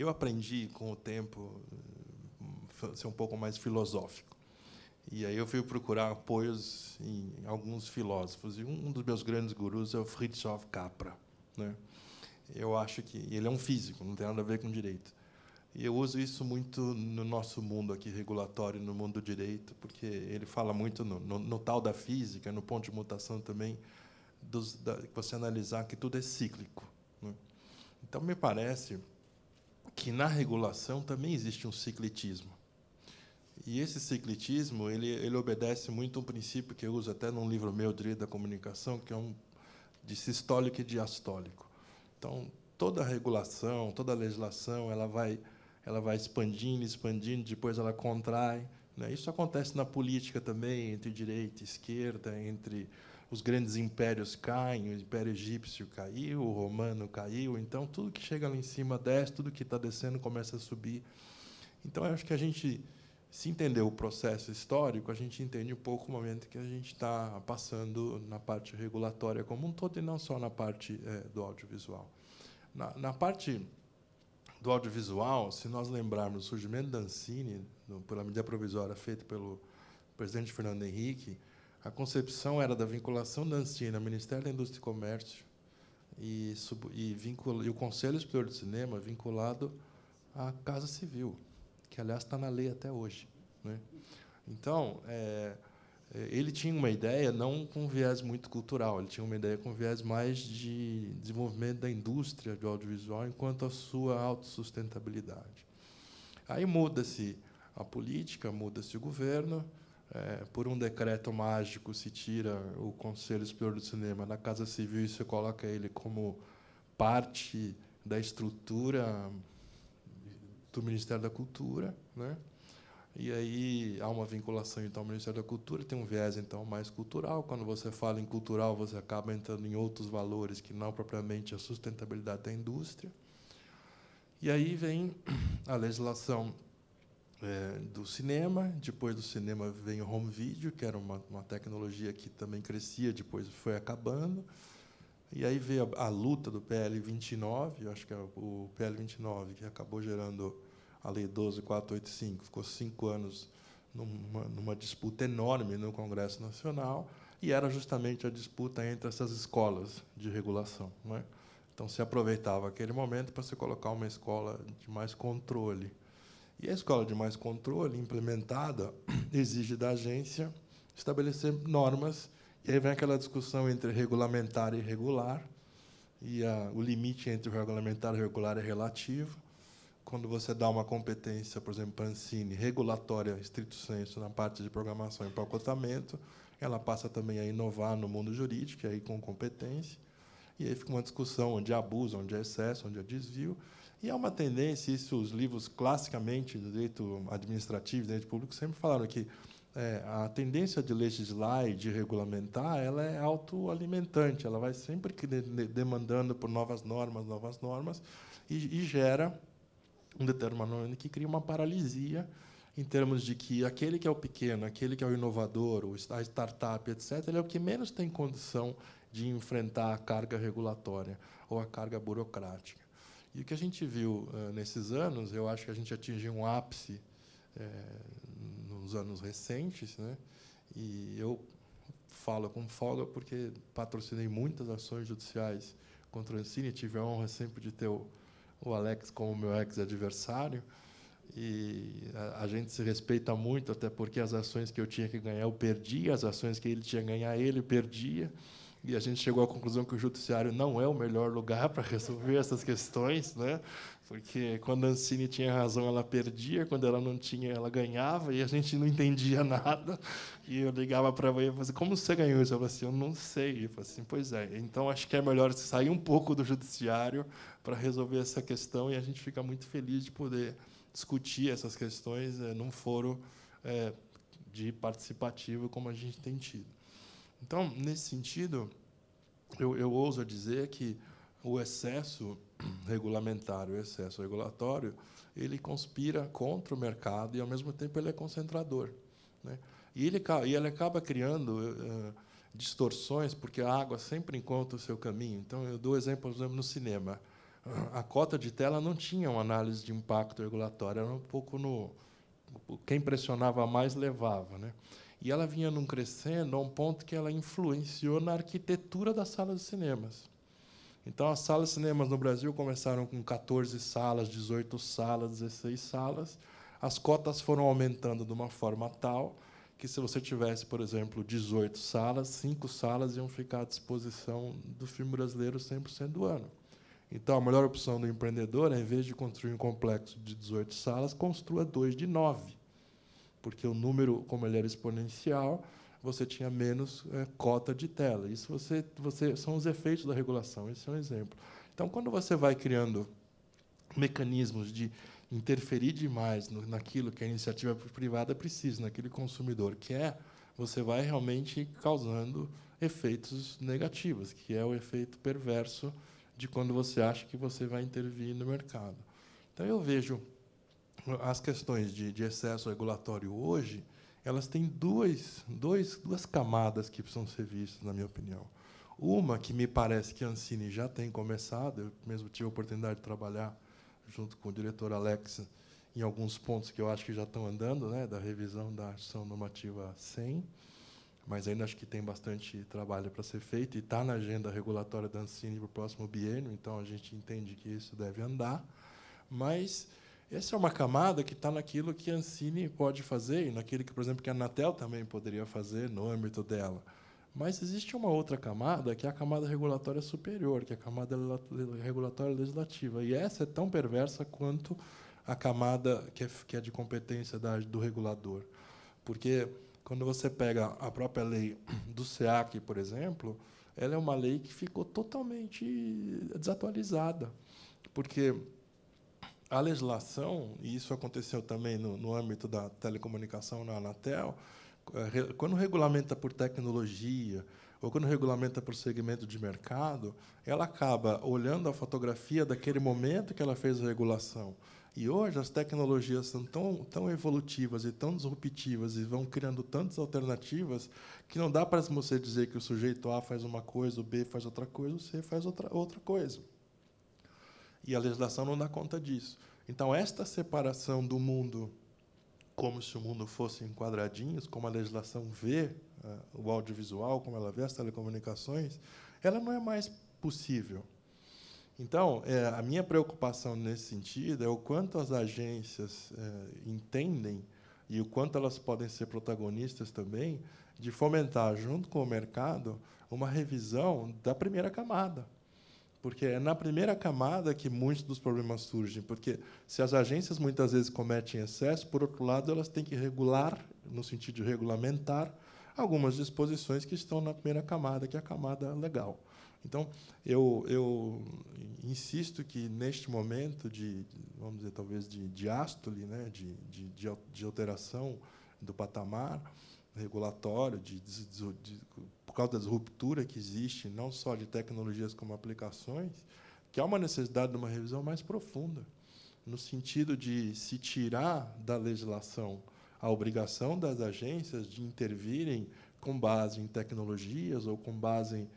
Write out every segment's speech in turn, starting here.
Eu aprendi com o tempo eh, ser um pouco mais filosófico. E aí eu fui procurar apoios em alguns filósofos. E um dos meus grandes gurus é o Fritjof Capra. Né? Eu acho que ele é um físico, não tem nada a ver com direito. E eu uso isso muito no nosso mundo aqui regulatório, no mundo do direito, porque ele fala muito no, no, no tal da física, no ponto de mutação também, dos, da, você analisar que tudo é cíclico. Né? Então, me parece que na regulação também existe um cicletismo. E esse cicletismo ele, ele obedece muito a um princípio que eu uso até num livro meu, Direito da Comunicação, que é um de sistólico e diastólico. Então, toda regulação, toda legislação, ela vai, ela vai expandindo, expandindo, depois ela contrai. Né? Isso acontece na política também, entre direita e esquerda, entre os grandes impérios caem, o Império Egípcio caiu, o Romano caiu, então tudo que chega lá em cima desce, tudo que está descendo começa a subir. Então eu acho que a gente, se entender o processo histórico, a gente entende um pouco o momento que a gente está passando na parte regulatória como um todo e não só na parte é, do audiovisual. Na, na, parte do audiovisual, se nós lembrarmos o surgimento da Ancine, pela medida provisória feita pelo presidente Fernando Henrique, a concepção era da vinculação da Ancina, Ministério da Indústria e Comércio, e, sub, e, vincula, e o Conselho Superior de Cinema vinculado à Casa Civil, que, aliás, está na lei até hoje. Né? Então, é, é, ele tinha uma ideia não com viés muito cultural, ele tinha uma ideia com viés mais de desenvolvimento da indústria do audiovisual enquanto a sua autossustentabilidade. Aí muda-se a política, muda-se o governo, é, por um decreto mágico, se tira o Conselho Superior do Cinema da Casa Civil e você coloca ele como parte da estrutura do Ministério da Cultura, né? E aí há uma vinculação então ao Ministério da Cultura, tem um viés então mais cultural. Quando você fala em cultural, você acaba entrando em outros valores que não propriamente a sustentabilidade da indústria. E aí vem a legislação é, do cinema, depois do cinema vem o home video, que era uma, uma tecnologia que também crescia, depois foi acabando. E aí veio a, a, luta do PL 29, eu acho que é o PL 29, que acabou gerando a Lei 12485, ficou cinco anos numa, numa, disputa enorme no Congresso Nacional, e era justamente a disputa entre essas escolas de regulação. Né? Então se aproveitava aquele momento para se colocar uma escola de mais controle. E a escola de mais controle implementada exige da agência estabelecer normas, e aí vem aquela discussão entre regulamentar e regular, e a, o limite entre o regulamentar e o regular é relativo. Quando você dá uma competência, por exemplo, para a Pancini, regulatória, estrito senso, na parte de programação e pacotamento, ela passa também a inovar no mundo jurídico, aí com competência, e aí fica uma discussão onde há abuso, onde há é excesso, onde há é desvio, e há é uma tendência, isso os livros classicamente do direito administrativo, do direito público, sempre falaram que é, a tendência de legislar e de regulamentar ela é autoalimentante, ela vai sempre demandando por novas normas, novas normas, e, e gera um determinado que cria uma paralisia em termos de que aquele que é o pequeno, aquele que é o inovador, a startup, etc., ele é o que menos tem condição de enfrentar a carga regulatória ou a carga burocrática. E o que a gente viu eh, nesses anos, eu acho que a gente atingiu um ápice eh, nos anos recentes, né? e eu falo com folga porque patrocinei muitas ações judiciais contra o Ancine, tive a honra sempre de ter o, o Alex como meu ex-adversário, e a, a, gente se respeita muito, até porque as ações que eu tinha que ganhar eu perdia, as ações que ele tinha que ganhar ele perdia, e a gente chegou à conclusão que o judiciário não é o melhor lugar para resolver essas questões, né? porque quando a Ancine tinha razão, ela perdia, quando ela não tinha, ela ganhava, e a gente não entendia nada. E eu ligava para ela e falava assim, como você ganhou isso? Ela assim, eu não sei. Eu falei assim, pois é, então acho que é melhor sair um pouco do judiciário para resolver essa questão, e a gente fica muito feliz de poder discutir essas questões é, num foro é, de participativo como a gente tem tido. Então, nesse sentido, eu, eu ouso dizer que o excesso regulamentário, o excesso regulatório, ele conspira contra o mercado e, ao mesmo tempo, ele é concentrador. Né? E, ele, e ele acaba criando uh, distorções, porque a água sempre encontra o seu caminho. Então, eu dou exemplo, por exemplo, no cinema. A cota de tela não tinha uma análise de impacto regulatório, era um pouco no... Quem pressionava mais levava. Né? E ela vinha num crescendo a um ponto que ela influenciou na arquitetura das salas de cinemas. Então, as salas de cinemas no Brasil começaram com 14 salas, 18 salas, 16 salas. As cotas foram aumentando de uma forma tal que, se você tivesse, por exemplo, 18 salas, cinco salas iam ficar à disposição do filme brasileiro 100% do ano. Então, a melhor opção do empreendedor é, em vez de construir um complexo de 18 salas, construa dois de nove porque o número, como ele era exponencial, você tinha menos é, cota de tela. Isso você, você, são os efeitos da regulação, esse é um exemplo. Então, quando você vai criando mecanismos de interferir demais no, naquilo que a iniciativa privada precisa, naquele consumidor que é, você vai realmente causando efeitos negativos, que é o efeito perverso de quando você acha que você vai intervir no mercado. Então, eu vejo as questões de, de excesso regulatório hoje, elas têm duas duas duas camadas que precisam ser vistas, na minha opinião. Uma que me parece que a Ancine já tem começado, eu mesmo tive a oportunidade de trabalhar junto com o diretor Alex em alguns pontos que eu acho que já estão andando, né, da revisão da ação normativa 100, mas ainda acho que tem bastante trabalho para ser feito e está na agenda regulatória da Ancine para o próximo biênio, então a gente entende que isso deve andar, mas essa é uma camada que está naquilo que a Ancine pode fazer e naquilo que, por exemplo, que a Anatel também poderia fazer no âmbito dela. Mas existe uma outra camada, que é a camada regulatória superior, que é a camada regulatória legislativa. E essa é tão perversa quanto a camada que é, que é de competência da, do regulador. Porque quando você pega a própria lei do SEAC, por exemplo, ela é uma lei que ficou totalmente desatualizada. Porque a legislação, e isso aconteceu também no, no âmbito da telecomunicação na Anatel, eh, quando regulamenta por tecnologia ou quando regulamenta por segmento de mercado, ela acaba olhando a fotografia daquele momento que ela fez a regulação. E hoje as tecnologias são tão, tão evolutivas e tão disruptivas e vão criando tantas alternativas que não dá para você dizer que o sujeito A faz uma coisa, o B faz outra coisa, o C faz outra, outra coisa. E a legislação não dá conta disso. Então, esta separação do mundo, como se o mundo fosse em quadradinhos, como a legislação vê eh, o audiovisual, como ela vê as telecomunicações, ela não é mais possível. Então, é, a minha preocupação nesse sentido é o quanto as agências é, entendem e o quanto elas podem ser protagonistas também de fomentar, junto com o mercado, uma revisão da primeira camada porque é na primeira camada que muitos dos problemas surgem, porque se as agências muitas vezes cometem excesso, por outro lado, elas têm que regular, no sentido de regulamentar, algumas disposições que estão na primeira camada, que é a camada legal. Então, eu, eu insisto que, neste momento de, vamos dizer, talvez de diástole, né, de, de, de alteração do patamar, regulatório, de, de, de, por causa da ruptura que existe, não só de tecnologias como aplicações, que há uma necessidade de uma revisão mais profunda, no sentido de se tirar da legislação a obrigação das agências de intervirem com base em tecnologias ou com base em,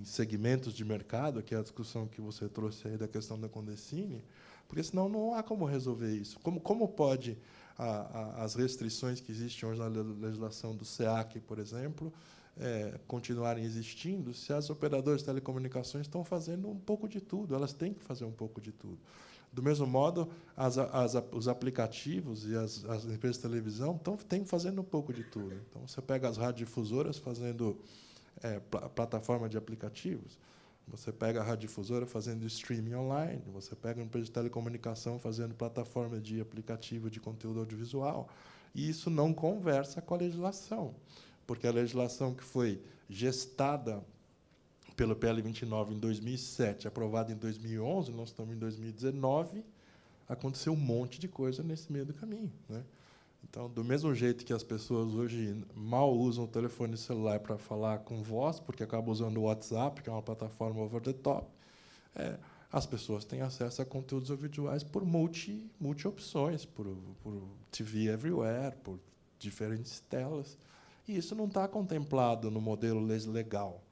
em segmentos de mercado, que é a discussão que você trouxe aí da questão da Condecine, porque senão não há como resolver isso. Como, como pode a, a, as restrições que existem hoje na legislação do SEAC, por exemplo, é, continuarem existindo se as operadoras de telecomunicações estão fazendo um pouco de tudo, elas têm que fazer um pouco de tudo. Do mesmo modo, as, as, os aplicativos e as, as, empresas de televisão estão têm fazendo um pouco de tudo. Então, você pega as radiodifusoras fazendo é, pl plataforma de aplicativos, você pega a radiodifusora fazendo streaming online, você pega a empresa de telecomunicação fazendo plataforma de aplicativo de conteúdo audiovisual, e isso não conversa com a legislação, porque a legislação que foi gestada pelo PL 29 em 2007, aprovada em 2011, nós estamos em 2019, aconteceu um monte de coisa nesse meio do caminho, né? Então, do mesmo jeito que as pessoas hoje mal usam o telefone celular para falar com voz, porque acabam usando o WhatsApp, que é uma plataforma over the top, é, as pessoas têm acesso a conteúdos audiovisuais por multi, multi opções, por, por TV everywhere, por diferentes telas. E isso não está contemplado no modelo legal.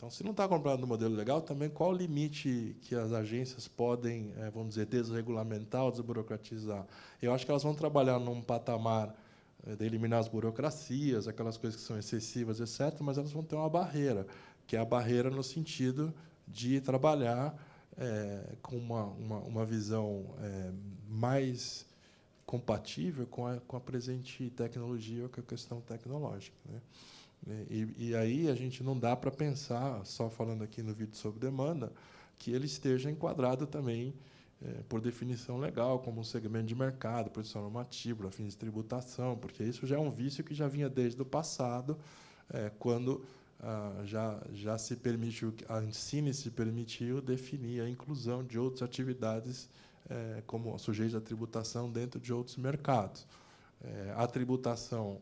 Então, se não está comprado no modelo legal, também qual o limite que as agências podem, eh, vamos dizer, desregulamentar ou desburocratizar? Eu acho que elas vão trabalhar num patamar eh, de eliminar as burocracias, aquelas coisas que são excessivas, etc., mas elas vão ter uma barreira, que é a barreira no sentido de trabalhar é, com uma, uma, uma visão é, mais compatível com a, com a presente tecnologia, com é a questão tecnológica. Né? Né? E, e aí a gente não dá para pensar, só falando aqui no vídeo sobre demanda, que ele esteja enquadrado também é, por definição legal, como um segmento de mercado, produção normativa, a fins de tributação, porque isso já é um vício que já vinha desde o passado, é, quando ah, já, já se permitiu, a Ancine se permitiu definir a inclusão de outras atividades é, como sujeitos à tributação dentro de outros mercados. É, a tributação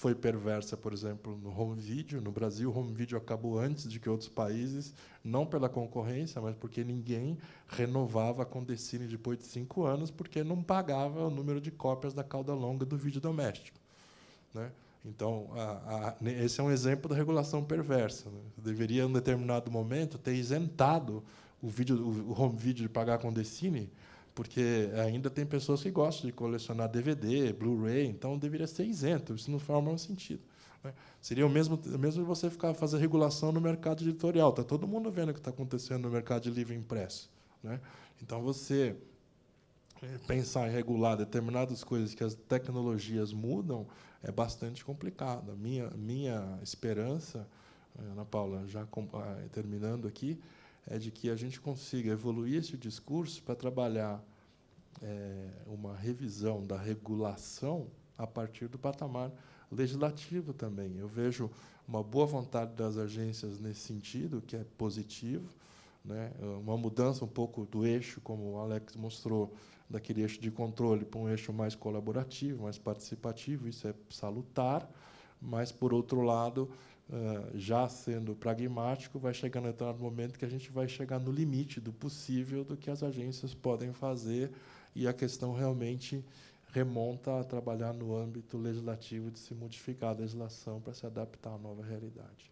foi perversa, por exemplo, no home video. No Brasil, o home video acabou antes de que outros países, não pela concorrência, mas porque ninguém renovava a Condecine depois de cinco anos, porque não pagava o número de cópias da cauda longa do vídeo doméstico. Né? Então, a, a, esse é um exemplo da regulação perversa. Né? Deveria, em um determinado momento, ter isentado o, vídeo, o home video de pagar a Condecine, porque ainda tem pessoas que gostam de colecionar DVD, Blu-ray, então deveria ser isento, isso não faz o menor sentido. Né? Seria o mesmo, mesmo você ficar fazer regulação no mercado editorial, está todo mundo vendo o que está acontecendo no mercado de livro impresso. Né? Então, você é, pensar em regular determinadas coisas que as tecnologias mudam é bastante complicado. Minha, minha esperança, é, Ana Paula, já ah, terminando aqui, é de que a gente consiga evoluir esse discurso para trabalhar é, uma revisão da regulação a partir do patamar legislativo também. Eu vejo uma boa vontade das agências nesse sentido, que é positivo, né? uma mudança um pouco do eixo, como o Alex mostrou, daquele eixo de controle para um eixo mais colaborativo, mais participativo, isso é salutar, mas, por outro lado, ah, já sendo pragmático, vai chegar no momento que a gente vai chegar no limite do possível do que as agências podem fazer e a questão realmente remonta a trabalhar no âmbito legislativo de se modificar a legislação para se adaptar à nova realidade.